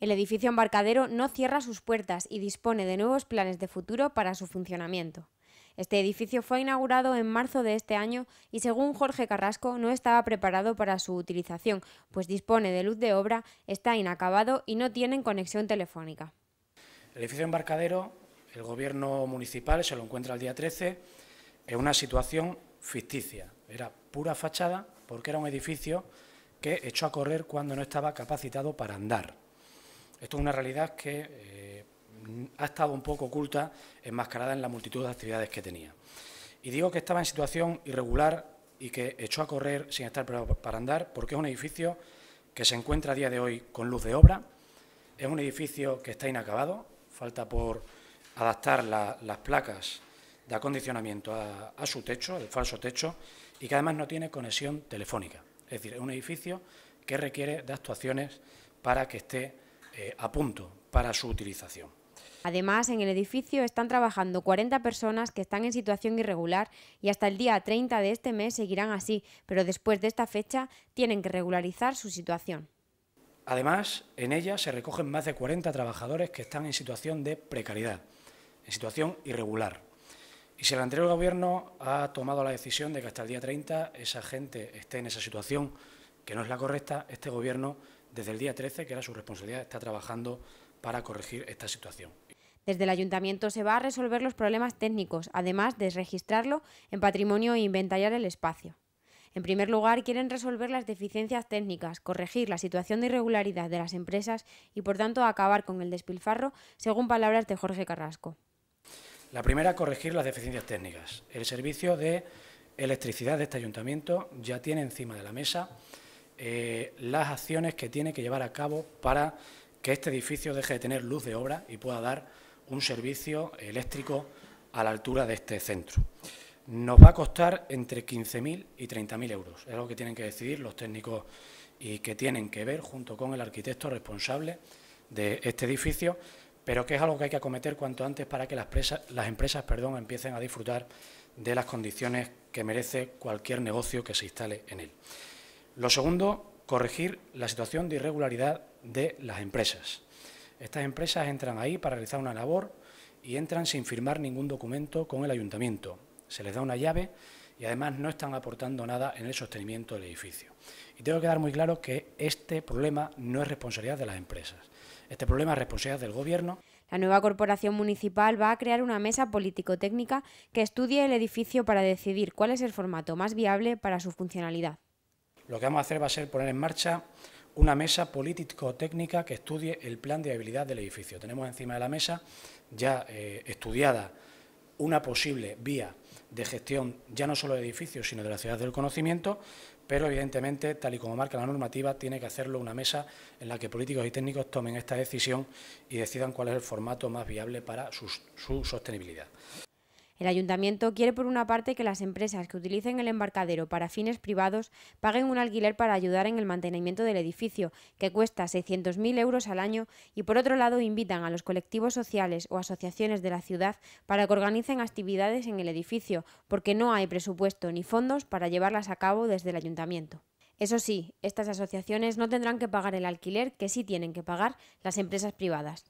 El edificio embarcadero no cierra sus puertas y dispone de nuevos planes de futuro para su funcionamiento. Este edificio fue inaugurado en marzo de este año y según Jorge Carrasco no estaba preparado para su utilización, pues dispone de luz de obra, está inacabado y no tienen conexión telefónica. El edificio embarcadero, el gobierno municipal se lo encuentra el día 13 en una situación ficticia. Era pura fachada porque era un edificio que echó a correr cuando no estaba capacitado para andar. Esto es una realidad que eh, ha estado un poco oculta, enmascarada en la multitud de actividades que tenía. Y digo que estaba en situación irregular y que echó a correr sin estar preparado para andar, porque es un edificio que se encuentra a día de hoy con luz de obra, es un edificio que está inacabado, falta por adaptar las placas de acondicionamiento a, a su techo, el falso techo, y que además no tiene conexión telefónica. Es decir, es un edificio que requiere de actuaciones para que esté eh, a punto para su utilización. Además, en el edificio están trabajando 40 personas que están en situación irregular y hasta el día 30 de este mes seguirán así, pero después de esta fecha tienen que regularizar su situación. Además, en ella se recogen más de 40 trabajadores que están en situación de precariedad, en situación irregular. Y si el anterior gobierno ha tomado la decisión de que hasta el día 30 esa gente esté en esa situación que no es la correcta, este gobierno desde el día 13, que era su responsabilidad, está trabajando para corregir esta situación. Desde el ayuntamiento se va a resolver los problemas técnicos, además de registrarlo en patrimonio e inventariar el espacio. En primer lugar, quieren resolver las deficiencias técnicas, corregir la situación de irregularidad de las empresas y, por tanto, acabar con el despilfarro, según palabras de Jorge Carrasco. La primera, corregir las deficiencias técnicas. El servicio de electricidad de este ayuntamiento ya tiene encima de la mesa eh, las acciones que tiene que llevar a cabo para que este edificio deje de tener luz de obra y pueda dar un servicio eléctrico a la altura de este centro. Nos va a costar entre 15.000 y 30.000 euros. Es algo que tienen que decidir los técnicos y que tienen que ver junto con el arquitecto responsable de este edificio, pero que es algo que hay que acometer cuanto antes para que las, las empresas perdón, empiecen a disfrutar de las condiciones que merece cualquier negocio que se instale en él. Lo segundo, corregir la situación de irregularidad de las empresas. Estas empresas entran ahí para realizar una labor y entran sin firmar ningún documento con el ayuntamiento. Se les da una llave y además no están aportando nada en el sostenimiento del edificio. Y tengo que dar muy claro que este problema no es responsabilidad de las empresas. Este problema es responsabilidad del Gobierno. La nueva corporación municipal va a crear una mesa político-técnica que estudie el edificio para decidir cuál es el formato más viable para su funcionalidad. Lo que vamos a hacer va a ser poner en marcha una mesa político-técnica que estudie el plan de viabilidad del edificio. Tenemos encima de la mesa ya eh, estudiada una posible vía de gestión ya no solo de edificios, sino de la ciudad del conocimiento, pero evidentemente, tal y como marca la normativa, tiene que hacerlo una mesa en la que políticos y técnicos tomen esta decisión y decidan cuál es el formato más viable para su sostenibilidad. El ayuntamiento quiere por una parte que las empresas que utilicen el embarcadero para fines privados paguen un alquiler para ayudar en el mantenimiento del edificio, que cuesta 600.000 euros al año, y por otro lado invitan a los colectivos sociales o asociaciones de la ciudad para que organicen actividades en el edificio, porque no hay presupuesto ni fondos para llevarlas a cabo desde el ayuntamiento. Eso sí, estas asociaciones no tendrán que pagar el alquiler que sí tienen que pagar las empresas privadas.